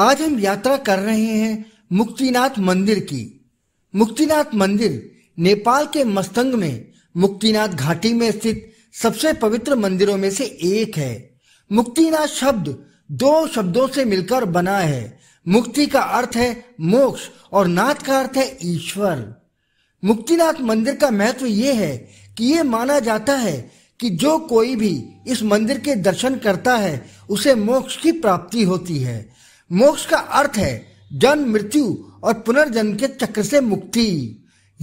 आज हम यात्रा कर रहे हैं मुक्तिनाथ मंदिर की मुक्तिनाथ मंदिर नेपाल के मस्तंग में मुक्तिनाथ घाटी में स्थित सबसे पवित्र मंदिरों में से एक है मुक्तिनाथ शब्द दो शब्दों से मिलकर बना है मुक्ति का अर्थ है मोक्ष और नाथ का अर्थ है ईश्वर मुक्तिनाथ मंदिर का महत्व ये है कि ये माना जाता है कि जो कोई भी इस मंदिर के दर्शन करता है उसे मोक्ष की प्राप्ति होती है मोक्ष का अर्थ है जन्म मृत्यु और पुनर्जन्म के चक्र से मुक्ति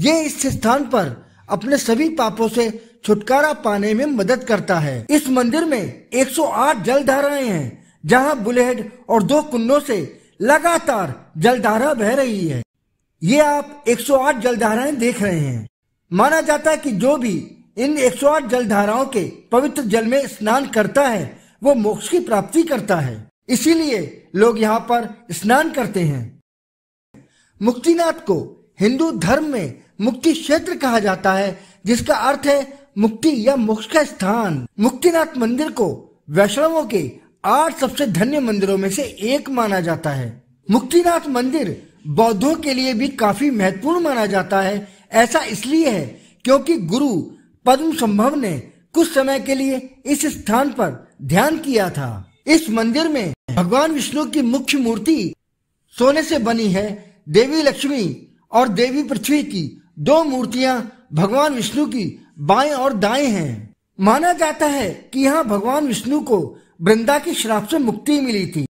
ये इस स्थान पर अपने सभी पापों से छुटकारा पाने में मदद करता है इस मंदिर में 108 धाराएं हैं जहां बुलेट और दो कुंडो से लगातार जलधारा बह रही है ये आप 108 जलधाराएं देख रहे हैं माना जाता है कि जो भी इन 108 जलधाराओं के पवित्र जल में स्नान करता है वो मोक्ष की प्राप्ति करता है इसीलिए लोग यहाँ पर स्नान करते हैं मुक्तिनाथ को हिंदू धर्म में मुक्ति क्षेत्र कहा जाता है जिसका अर्थ है मुक्ति या मोक्ष का स्थान मुक्तिनाथ मंदिर को वैष्णवों के आठ सबसे धन्य मंदिरों में से एक माना जाता है मुक्तिनाथ मंदिर बौद्धों के लिए भी काफी महत्वपूर्ण माना जाता है ऐसा इसलिए है क्योंकि गुरु पद्म संभव ने कुछ समय के लिए इस स्थान पर ध्यान किया था इस मंदिर में भगवान विष्णु की मुख्य मूर्ति सोने से बनी है देवी लक्ष्मी और देवी पृथ्वी की दो मूर्तियां भगवान विष्णु की बाएं और दाएं हैं माना जाता है कि यहाँ भगवान विष्णु को वृंदा की श्राप से मुक्ति मिली थी